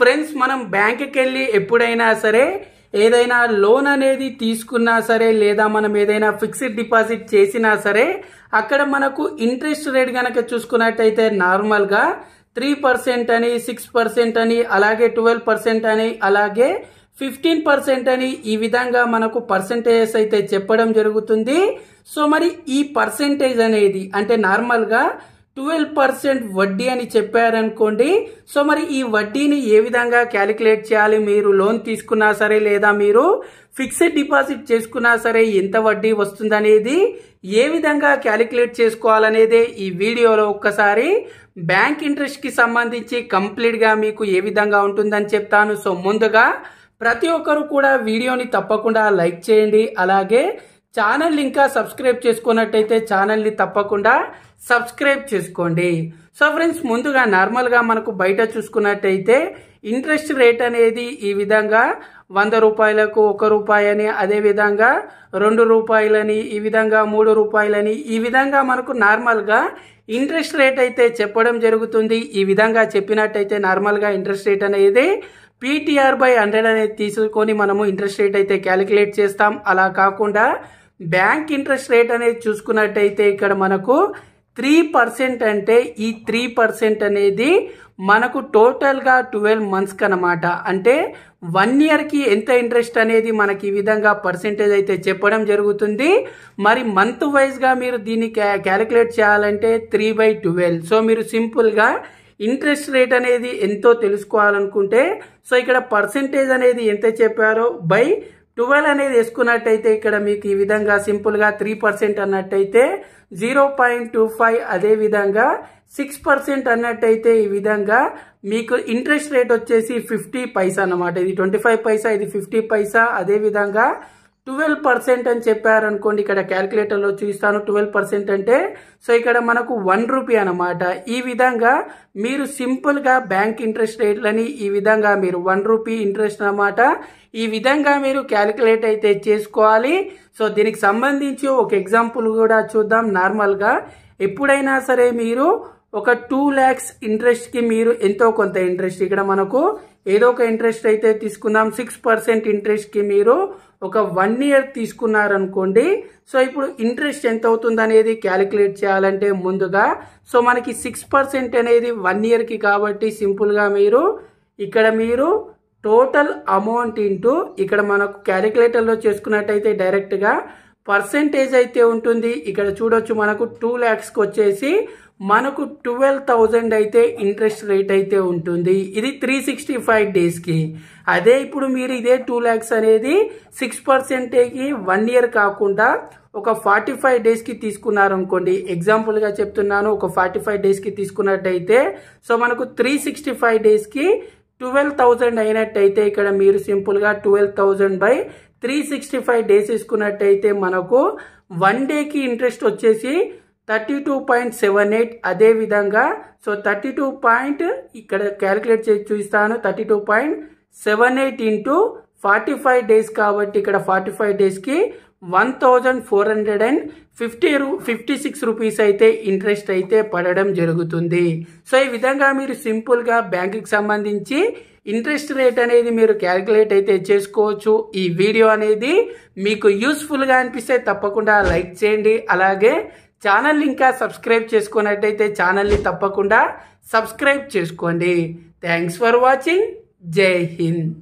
friends మనం బ్యాంకుకి వెళ్ళి ఎప్పుడైనా సరే ఏదైనా లోన్ అనేది తీసుకున్నా సరే లేదా మనం ఏదైనా ఫిక్స్డ్ డిపాజిట్ చేసినా సరే అక్కడ మనకు ఇంట్రెస్ట్ రేట్ గనక చూసుకున్నట్టయితే నార్మల్గా త్రీ పర్సెంట్ అని సిక్స్ పర్సెంట్ అని అలాగే ట్వెల్వ్ పర్సెంట్ అని అలాగే ఫిఫ్టీన్ పర్సెంట్ అని ఈ విధంగా మనకు పర్సెంటేజెస్ అయితే చెప్పడం జరుగుతుంది సో మరి ఈ పర్సెంటేజ్ అనేది అంటే నార్మల్గా ట్వెల్వ్ పర్సెంట్ వడ్డీ అని చెప్పారనుకోండి సో మరి ఈ వడ్డీని ఏ విధంగా క్యాలిక్యులేట్ చేయాలి మీరు లోన్ తీసుకున్నా సరే లేదా మీరు ఫిక్స్డ్ డిపాజిట్ చేసుకున్నా సరే ఎంత వడ్డీ వస్తుందనేది ఏ విధంగా క్యాలిక్యులేట్ చేసుకోవాలనేదే ఈ వీడియోలో ఒక్కసారి బ్యాంక్ ఇంట్రెస్ట్కి సంబంధించి కంప్లీట్గా మీకు ఏ విధంగా ఉంటుందని చెప్తాను సో ముందుగా ప్రతి ఒక్కరు కూడా వీడియోని తప్పకుండా లైక్ చేయండి అలాగే ఛానల్ ఇంకా సబ్స్క్రైబ్ చేసుకున్నట్టయితే ఛానల్ని తప్పకుండా సబ్స్క్రైబ్ చేసుకోండి సో ఫ్రెండ్స్ ముందుగా నార్మల్గా మనకు బయట చూసుకున్నట్టయితే ఇంట్రెస్ట్ రేట్ అనేది ఈ విధంగా వంద రూపాయలకు ఒక రూపాయని అదేవిధంగా రెండు రూపాయలని ఈ విధంగా మూడు రూపాయలని ఈ విధంగా మనకు నార్మల్గా ఇంట్రెస్ట్ రేట్ అయితే చెప్పడం జరుగుతుంది ఈ విధంగా చెప్పినట్టయితే నార్మల్గా ఇంట్రెస్ట్ రేట్ అనేది పీటీఆర్ బై హండ్రెడ్ అనేది తీసుకొని మనము ఇంట్రెస్ట్ రేట్ అయితే క్యాలిక్యులేట్ చేస్తాం అలా కాకుండా బ్యాంక్ ఇంట్రెస్ట్ రేట్ అనేది చూసుకున్నట్టయితే ఇక్కడ మనకు త్రీ పర్సెంట్ అంటే ఈ త్రీ పర్సెంట్ అనేది మనకు టోటల్గా ట్వెల్వ్ మంత్స్కి అనమాట అంటే వన్ ఇయర్కి ఎంత ఇంట్రెస్ట్ అనేది మనకి ఈ విధంగా పర్సెంటేజ్ అయితే చెప్పడం జరుగుతుంది మరి మంత్ వైజ్గా మీరు దీన్ని క్యాలిక్యులేట్ చేయాలంటే త్రీ బై ట్వెల్వ్ సో మీరు సింపుల్గా ఇంట్రెస్ట్ రేట్ అనేది ఎంతో తెలుసుకోవాలనుకుంటే సో ఇక్కడ పర్సంటేజ్ అనేది ఎంత చెప్పారో బై ట్వెల్వ్ అనేది వేసుకున్నట్టయితే ఇక్కడ మీకు ఈ విధంగా సింపుల్గా త్రీ పర్సెంట్ అన్నట్టయితే జీరో పాయింట్ టూ ఫైవ్ అదే విధంగా సిక్స్ పర్సెంట్ అన్నట్టయితే ఈ విధంగా మీకు ఇంట్రెస్ట్ రేట్ వచ్చేసి ఫిఫ్టీ పైసా అన్నమాట ఇది ట్వంటీ ఫైవ్ పైసా ఇది ఫిఫ్టీ పైసా అదే విధంగా ట్వెల్వ్ పర్సెంట్ అని చెప్పారనుకోండి ఇక్కడ క్యాలిక్యులేటర్లో చూస్తాను ట్వెల్వ్ పర్సెంట్ అంటే సో ఇక్కడ మనకు వన్ రూపీ అనమాట ఈ విధంగా మీరు సింపుల్గా బ్యాంక్ ఇంట్రెస్ట్ రేట్లని ఈ విధంగా మీరు వన్ రూపీ ఇంట్రెస్ట్ అనమాట ఈ విధంగా మీరు క్యాలిక్యులేట్ అయితే చేసుకోవాలి సో దీనికి సంబంధించి ఒక ఎగ్జాంపుల్ కూడా చూద్దాం నార్మల్గా ఎప్పుడైనా సరే మీరు ఒక టూ ల్యాక్స్ ఇంట్రెస్ట్కి మీరు ఎంతో కొంత ఇంట్రెస్ట్ ఇక్కడ మనకు ఏదో ఒక ఇంట్రెస్ట్ అయితే తీసుకుందాం సిక్స్ పర్సెంట్ ఇంట్రెస్ట్కి మీరు ఒక వన్ ఇయర్ తీసుకున్నారనుకోండి సో ఇప్పుడు ఇంట్రెస్ట్ ఎంత అవుతుంది అనేది క్యాలిక్యులేట్ చేయాలంటే ముందుగా సో మనకి సిక్స్ పర్సెంట్ అనేది వన్ ఇయర్కి కాబట్టి సింపుల్గా మీరు ఇక్కడ మీరు టోటల్ అమౌంట్ ఇంటూ ఇక్కడ మనకు క్యాలిక్యులేటర్లో చేసుకున్నట్టయితే డైరెక్ట్గా పర్సెంటేజ్ అయితే ఉంటుంది ఇక్కడ చూడొచ్చు మనకు టూ ల్యాక్స్కి వచ్చేసి మనకు ట్వెల్వ్ థౌజండ్ అయితే ఇంట్రెస్ట్ రేట్ అయితే ఉంటుంది ఇది త్రీ సిక్స్టీ ఫైవ్ డేస్కి అదే ఇప్పుడు మీరు ఇదే టూ ల్యాక్స్ అనేది సిక్స్ పర్సెంటేకి వన్ ఇయర్ కాకుండా ఒక ఫార్టీ ఫైవ్ డేస్కి తీసుకున్నారనుకోండి ఎగ్జాంపుల్గా చెప్తున్నాను ఒక ఫార్టీ ఫైవ్ డేస్కి తీసుకున్నట్టయితే సో మనకు త్రీ సిక్స్టీ ఫైవ్ డేస్కి ట్వెల్వ్ థౌజండ్ అయినట్టయితే ఇక్కడ మీరు సింపుల్గా twelve thousand by three sixty five days తీసుకున్నట్టయితే మనకు వన్ డేకి ఇంట్రెస్ట్ వచ్చేసి thirty two point seven eight అదే విధంగా సో థర్టీ టూ పాయింట్ ఇక్కడ క్యాలిక్యులేట్ చేసి చూస్తాను thirty two point seven eight into forty five days కాబట్టి ఇక్కడ ఫార్టీ ఫైవ్ డేస్కి one thousand four hundred and fifty రూ ఫిఫ్టీ సిక్స్ రూపీస్ అయితే ఇంట్రెస్ట్ అయితే పడడం జరుగుతుంది సో ఈ విధంగా మీరు సింపుల్గా బ్యాంకుకి సంబంధించి ఇంట్రెస్ట్ రేట్ అనేది మీరు క్యాలిక్యులేట్ అయితే చేసుకోవచ్చు ఈ వీడియో అనేది మీకు యూస్ఫుల్గా అనిపిస్తే తప్పకుండా లైక్ చేయండి అలాగే ఛానల్ ఇంకా సబ్స్క్రైబ్ చేసుకున్నట్టయితే ఛానల్ని తప్పకుండా సబ్స్క్రైబ్ చేసుకోండి థ్యాంక్స్ ఫర్ వాచింగ్ జై హింద్